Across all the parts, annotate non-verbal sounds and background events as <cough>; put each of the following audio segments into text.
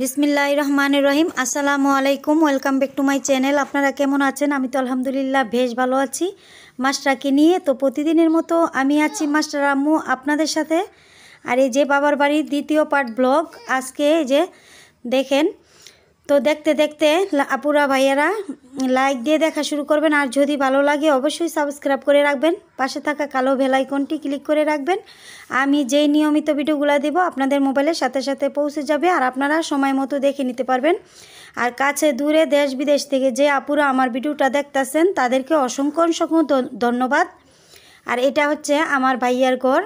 বিসমিল্লা রহমান রহিম আসসালামু আলাইকুম welcome back to my channel আপনারা কেমন আছেন আমি তো আলহামদুলিল্লাহ বেশ ভালো আছি মাস্টারকে নিয়ে তো প্রতিদিনের মতো আমি আছি মাস্টার আম্মু আপনাদের সাথে আর এই যে বাবার বাড়ির দ্বিতীয় পার্ট ব্লগ আজকে যে দেখেন তো দেখতে দেখতে আপুরা ভাইয়ারা লাইক দিয়ে দেখা শুরু করবেন আর যদি ভালো লাগে অবশ্যই সাবস্ক্রাইব করে রাখবেন পাশে থাকা কালো ভেলাইকনটি ক্লিক করে রাখবেন আমি যেই নিয়মিত ভিডিওগুলো দেব আপনাদের মোবাইলের সাথে সাথে পৌঁছে যাবে আর আপনারা সময় মতো দেখে নিতে পারবেন আর কাছে দূরে দেশ বিদেশ থেকে যে আপুরা আমার ভিডিওটা দেখতেছেন তাদেরকে অসংখ্য অসংখ্য ধন্যবাদ আর এটা হচ্ছে আমার ভাইয়ার ঘর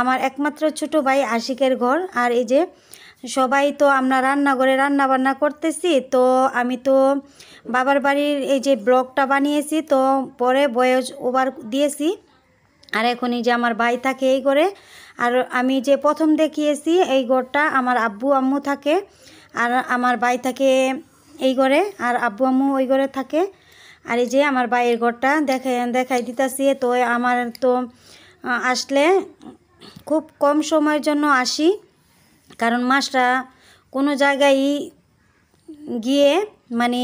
আমার একমাত্র ছোট ভাই আশিকের ঘর আর এই যে সবাই তো আমরা রান্নাঘরে রান্না বান্না করতেছি তো আমি তো বাবার বাড়ির এই যে ব্লগটা বানিয়েছি তো পরে বয়স ওভার দিয়েছি আর এখনই যে আমার ভাই থাকে এই ঘরে আর আমি যে প্রথম দেখিয়েছি এই ঘরটা আমার আব্বু আম্মু থাকে আর আমার ভাই থাকে এই ঘরে আর আব্বু আম্মু ওই ঘরে থাকে আর এই যে আমার ভাইয়ের ঘরটা দেখে দেখাই দিতেছি তো আমার তো আসলে খুব কম সময়ের জন্য আসি কারণ মাছটা কোনো জায়গায় গিয়ে মানে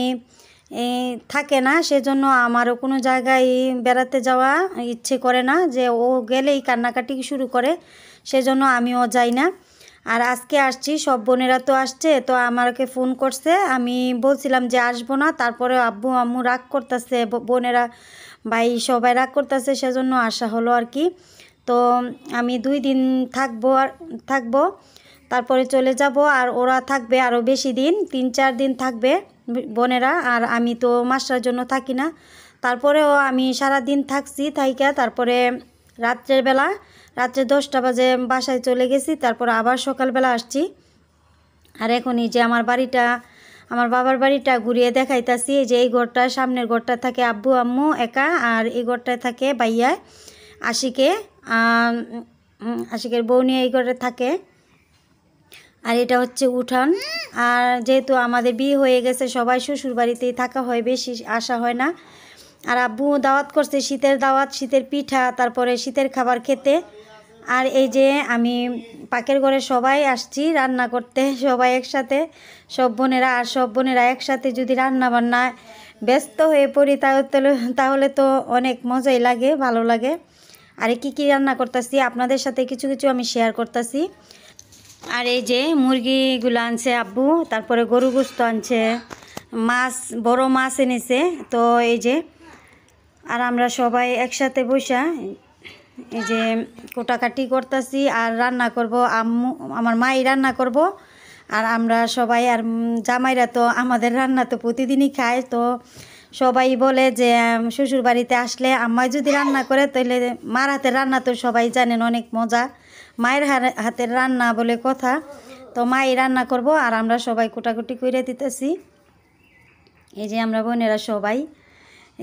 থাকে না সেজন্য আমারও কোনো জায়গায় বেড়াতে যাওয়া ইচ্ছে করে না যে ও গেলেই কান্নাকাটি শুরু করে সেজন্য আমিও যাই না আর আজকে আসছি সব বোনেরা তো আসছে তো আমাকে ফোন করছে আমি বলছিলাম যে আসবো না তারপরে আব্বু আম্মু রাগ করতেছে বোনেরা ভাই সবাই রাগ করতেছে সেজন্য আসা হলো আর কি তো আমি দুই দিন থাকবো আর থাকবো তারপরে চলে যাব আর ওরা থাকবে আরও বেশি দিন তিন চার দিন থাকবে বোনেরা আর আমি তো মাস্টার জন্য থাকি না তারপরেও আমি সারা দিন থাকছি থাইকা তারপরে রাত্রের বেলা রাত্রে দশটা বাজে বাসায় চলে গেছি তারপর আবার সকালবেলা আসছি আর এখনই যে আমার বাড়িটা আমার বাবার বাড়িটা ঘুরিয়ে দেখাইতাছি যে এই ঘরটা সামনের ঘরটা থাকে আব্বু আম্মু একা আর এই ঘরটায় থাকে বাইয়া আশিকে আশিকের বউ নিয়ে এই ঘরে থাকে আর এটা হচ্ছে উঠান আর যেহেতু আমাদের বিয়ে হয়ে গেছে সবাই শ্বশুর বাড়িতেই থাকা হয় বেশি আসা হয় না আর আব্বু দাওয়াত করছে শীতের দাওয়াত শীতের পিঠা তারপরে শীতের খাবার খেতে আর এই যে আমি পাকের ঘরে সবাই আসছি রান্না করতে সবাই একসাথে সব বোনেরা আর সব বোনেরা একসাথে যদি রান্না বান্না ব্যস্ত হয়ে পড়ি তাহলে তাহলে তো অনেক মজাই লাগে ভালো লাগে আর কি কি রান্না করতেছি আপনাদের সাথে কিছু কিছু আমি শেয়ার করতেছি আর এই যে মুরগিগুলো আনছে আব্বু তারপরে গরু গোস্ত আনছে মাছ বড় মাছ এনেছে তো এই যে আর আমরা সবাই একসাথে বসা এই যে কোটাকাটি করতেছি আর রান্না করব আম্মু আমার মাই রান্না করব আর আমরা সবাই আর জামাইরা তো আমাদের রান্না তো প্রতিদিনই খায় তো সবাই বলে যে শ্বশুর বাড়িতে আসলে আম্মাই যদি রান্না করে তাহলে মারাতে রান্না তো সবাই জানেন অনেক মজা মায়ের হাতের রান্না বলে কথা তো মাই রান্না করব আর আমরা সবাই কোটাকুটি করে দিতেছি এই যে আমরা বোনেরা সবাই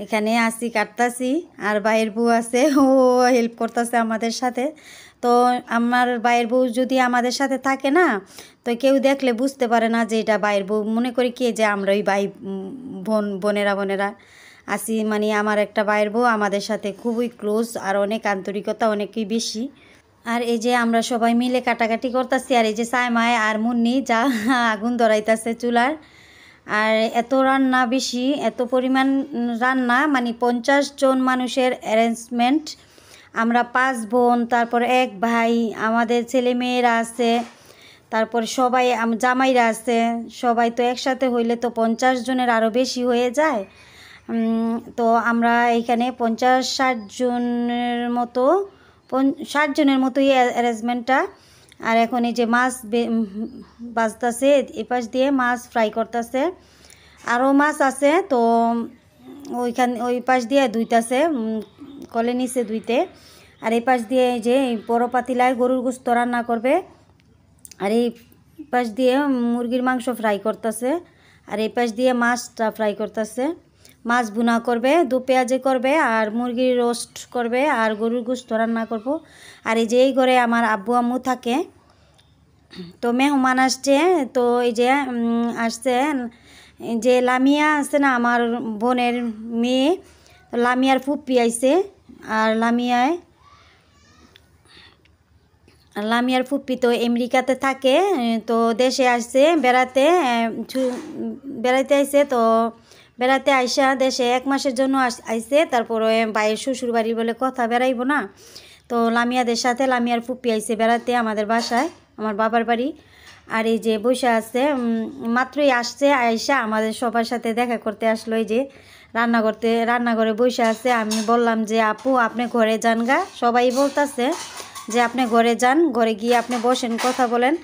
এখানে আসি কাটতাছি আর বাইয়ের বউ আছে ও হেল্প করতেছে আমাদের সাথে তো আমার বাইয়ের বউ যদি আমাদের সাথে থাকে না তো কেউ দেখলে বুঝতে পারে না যে এটা বাইয়ের বউ মনে করি কে যে আমরা ওই ভাই বোন বোনেরা বোনেরা আসি মানে আমার একটা বাইয়ের বউ আমাদের সাথে খুবই ক্লোজ আর অনেক আন্তরিকতা অনেকই বেশি আর এই যে আমরা সবাই মিলে কাটাকাটি করতেছি আর এই যে সায়মায় আর মুন্নি যা আগুন ধরাইতেছে চুলার আর এত রান্না বেশি এত পরিমাণ রান্না মানে পঞ্চাশ জন মানুষের অ্যারেঞ্জমেন্ট আমরা পাঁচ বোন তারপর এক ভাই আমাদের ছেলে মেয়েরা আছে তারপর সবাই জামাইরা আছে সবাই তো একসাথে হইলে তো পঞ্চাশ জনের আরও বেশি হয়ে যায় তো আমরা এখানে পঞ্চাশ ষাট জনের মতো ষাট জনের মতো এই অ্যারেঞ্জমেন্টটা আর এখন এই যে মাছ বাজতেছে এপাশ দিয়ে মাছ ফ্রাই করতেছে আরও মাছ আছে তো ওইখান ওই পাশ দিয়ে দুইটাছে কলে নিছে দুইতে আর এই পাশ দিয়ে এই যে বড় পাতিলায় গরুর গোস্ত রান্না করবে আর এই পাশ দিয়ে মুরগির মাংস ফ্রাই করতেছে আর এই পাশ দিয়ে মাছটা ফ্রাই করতেছে মাছ ভুনা করবে দু পেঁয়াজে করবে আর মুরগির রোস্ট করবে আর গরুর গোস্ত রান্না করব আর এই যে এই ঘরে আমার আব্বু আম্মু থাকে তো মেহমান আসছে তো এই যে আসছে যে লামিয়া আছে না আমার বোনের মেয়ে লামিয়ার ফুপ্পি আইছে আর লামিয়ায় লামিয়ার ফুপি তো আমেরিকাতে থাকে তো দেশে আসছে বেড়াতে বেড়াইতে আসছে তো বেড়াতে আইসা দেশে এক মাসের জন্য আইসে তারপরে বাইয়ের শ্বশুর বাড়ি বলে কথা বেড়াইব না তো লামিয়াদের সাথে লামিয়ার ফুপি আইসে বেড়াতে আমাদের বাসায় আমার বাবার বাড়ি আর এই যে বৈশা আছে মাত্রই আসছে আইসা আমাদের সবার সাথে দেখা করতে আসলো এই যে রান্না করতে রান্নাঘরে বসে আছে আমি বললাম যে আপু আপনি ঘরে যান গা সবাই বলতেছে যে আপনি ঘরে যান ঘরে গিয়ে আপনি বসেন কথা বলেন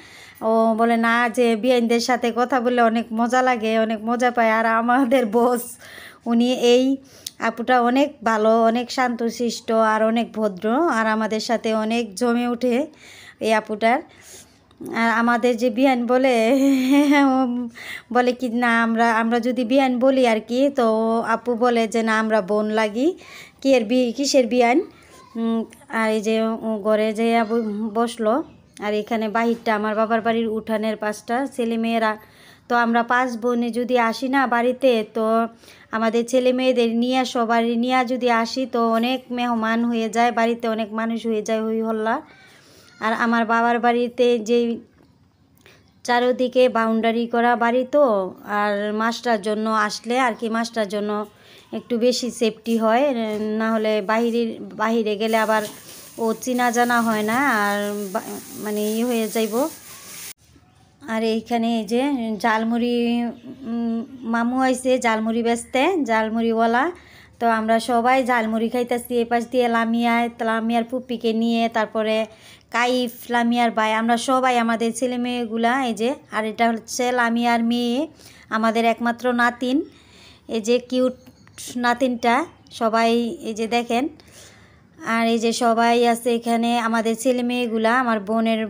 ও বলে না যে বিয়াইনদের সাথে কথা বললে অনেক মজা লাগে অনেক মজা পায় আর আমাদের বস উনি এই আপুটা অনেক ভালো অনেক শান্তশিষ্ট আর অনেক ভদ্র আর আমাদের সাথে অনেক জমে উঠে এই আপুটার আর আমাদের যে বিয়ান বলে <laughs> বলে কি না আমরা আমরা যদি বিয়ান বলি আর কি তো আপু বলে যে না আমরা বোন লাগি কি এর বি কিসের বিয়ান আর এই যে ঘরে যে আপু বসলো আর এখানে বাহিরটা আমার বাবার বাড়ির উঠানের পাশটা ছেলেমেয়েরা তো আমরা পাঁচ বোনে যদি আসি না বাড়িতে তো আমাদের ছেলে মেয়েদের নিয়ে সবার নিয়ে যদি আসি তো অনেক মেহমান হয়ে যায় বাড়িতে অনেক মানুষ হয়ে যায় হই হল্লা আর আমার বাবার বাড়িতে যে চারোদিকে বাউন্ডারি করা বাড়ি তো আর মাছটার জন্য আসলে আর কি মাছটার জন্য একটু বেশি সেফটি হয় না হলে বাহিরের বাহিরে গেলে আবার ও চিনা জানা হয় না আর মানে ই হয়ে যাইব আর এইখানে এই যে জালমুড়ি মামু আইসে জালমুড়ি বেচতে জালমুড়িওয়ালা তো আমরা সবাই জালমুড়ি খাইতেছি এ পাশ দিয়ে লামিয়ায় লামিয়ার পুপিকে নিয়ে তারপরে কাইফ লামিয়ার ভাই আমরা সবাই আমাদের ছেলে মেয়েগুলা এই যে আর এটা হচ্ছে লামিয়ার মেয়ে আমাদের একমাত্র নাতিন এই যে কিউট নাতিনটা সবাই এই যে দেখেন আর এই যে সবাই আছে এখানে আমাদের ছেলে মেয়েগুলা আমার বোনের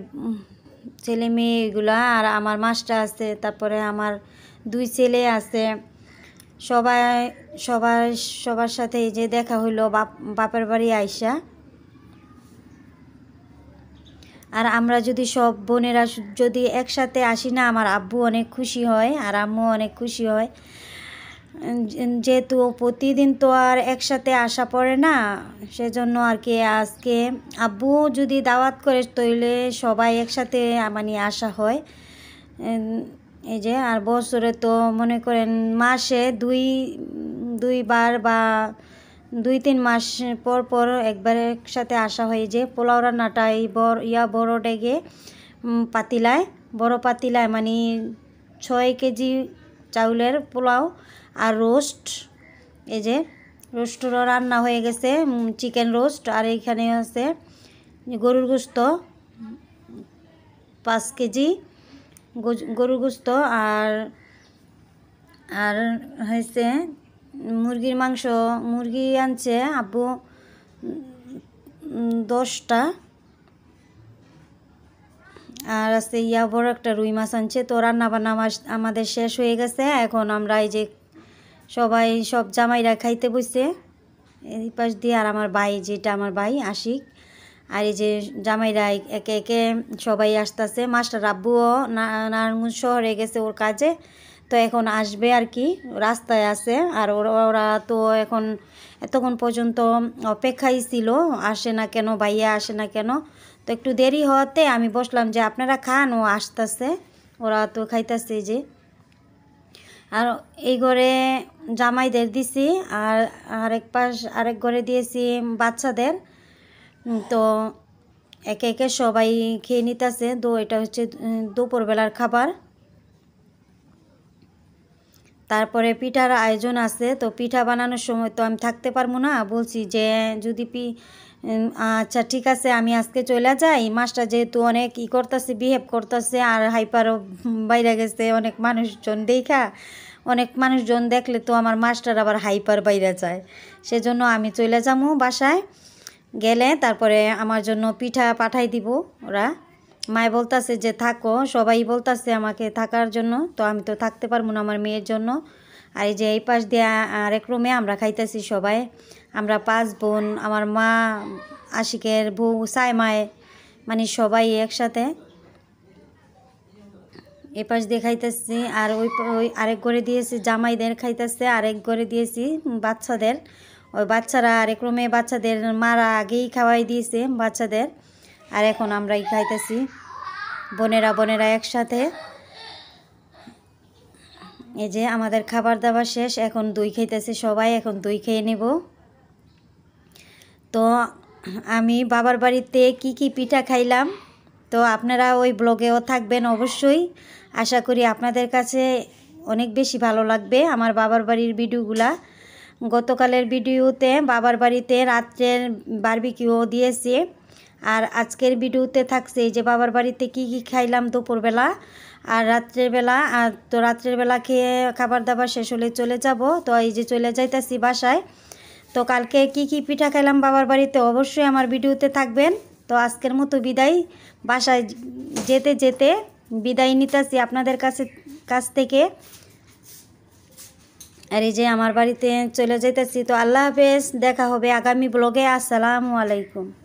ছেলে মেয়েগুলা আর আমার মাস্টার আছে তারপরে আমার দুই ছেলে আছে সবাই সবার সবার সাথে এই যে দেখা হইলো বাপ বাপের বাড়ি আইসা আর আমরা যদি সব বোনেরা যদি একসাথে আসি না আমার আব্বু অনেক খুশি হয় আর আম্মু অনেক খুশি হয় যেহেতু প্রতিদিন তো আর একসাথে আসা পড়ে না সেজন্য আর কি আজকে আব্বু যদি দাওয়াত করে তৈলে সবাই একসাথে মানে আসা হয় এই যে আর বছরে তো মনে করেন মাসে দুই দুইবার বা দুই তিন মাস পর পর একবার একসাথে আসা হয় যে পোলাও রান্নাটা এই বড় ইয়া বড় ডেগে পাতিলায় বড় পাতিলায় মানে ছয় কেজি চাউলের পোলাও আর রোস্ট এই যে রোস্টরও রান্না হয়ে গেছে চিকেন রোস্ট আর এইখানে আছে গরুর গোস্ত পাঁচ কেজি গরুর গোস্ত আর আর হয়েছে মুরগির মাংস মুরগি আনছে আব্বু দশটা আর আছে ইয়া বড় একটা রুই মাছ আনছে তো রান্না বান্না আমাদের শেষ হয়ে গেছে এখন আমরা এই যে সবাই সব জামাইরা খাইতে বসে এই পাশ দিয়ে আর আমার ভাই যেটা আমার ভাই আশিক আর এই যে জামাইরা একে একে সবাই আসতেছে মাস্টার আব্বুও নারায়ণগঞ্জ শহরে গেছে ওর কাজে তো এখন আসবে আর কি রাস্তায় আছে আর ওরা তো এখন এতক্ষণ পর্যন্ত অপেক্ষাই ছিল আসে না কেন ভাইয়া আসে না কেন তো একটু দেরি হওয়াতে আমি বসলাম যে আপনারা খান ও আসতেছে ওরা তো খাইতেছে যে আর এই ঘরে জামাইদের দিছি আর আরেক পাশ আরেক ঘরে দিয়েছি বাচ্চাদের তো একে একে সবাই খেয়ে নিতেছে তো এটা হচ্ছে দুপুরবেলার খাবার তারপরে পিঠার আয়োজন আছে তো পিঠা বানানোর সময় তো আমি থাকতে পারবো না বলছি যে যদি পি আচ্ছা ঠিক আছে আমি আজকে চলে যাই মাছটা যেহেতু অনেক ই করতেছে বিহেভ করতেছে আর হাইপারও বাইরে গেছে অনেক মানুষজন দেখা অনেক মানুষজন দেখলে তো আমার মাস্টার আবার হাইপার বাইরে যায় সেজন্য আমি চলে যাবো বাসায় গেলে তারপরে আমার জন্য পিঠা পাঠাই দিব ওরা মায় বলতাছে যে থাকো সবাই বলতাছে আমাকে থাকার জন্য তো আমি তো থাকতে পারবো না আমার মেয়ের জন্য আর এই যে এই পাশ দিয়ে আরেক রুমে আমরা খাইতেছি সবাই আমরা পাঁচ বোন আমার মা আশিকের বউ সাই মায় মানে সবাই একসাথে এপাশ দিয়ে খাইতেছি আর ওই ওই আরেক ঘরে দিয়েছি জামাইদের খাইতেছে আরেক ঘরে দিয়েছি বাচ্চাদের ওই বাচ্চারা আরেক রুমে বাচ্চাদের মারা আগেই খাওয়াই দিয়েছে বাচ্চাদের আর এখন আমরাই খাইতেছি বোনেরা বোনেরা একসাথে এই যে আমাদের খাবার দাবার শেষ এখন দই খাইতেছি সবাই এখন দই খেয়ে নেব তো আমি বাবার বাড়িতে কি কি পিঠা খাইলাম তো আপনারা ওই ব্লগেও থাকবেন অবশ্যই আশা করি আপনাদের কাছে অনেক বেশি ভালো লাগবে আমার বাবার বাড়ির ভিডিওগুলা গতকালের ভিডিওতে বাবার বাড়িতে রাত্রের বারবিকিউ দিয়েছে আর আজকের ভিডিওতে থাকছে যে বাবার বাড়িতে কি কি খাইলাম দুপুরবেলা আর রাত্রের বেলা আর তো রাত্রের বেলা খেয়ে খাবার দাবার শেষ হলে চলে যাব তো এই যে চলে যাইতাছি বাসায় তো কালকে কি কি পিঠা খেলাম বাবার বাড়িতে অবশ্যই আমার ভিডিওতে থাকবেন তো আজকের মতো বিদায় বাসায় যেতে যেতে বিদায় নিতেছি আপনাদের কাছে কাছ থেকে আর এই যে আমার বাড়িতে চলে যাইতেছি তো আল্লাহ হাফেজ দেখা হবে আগামী ব্লগে আসসালামু আলাইকুম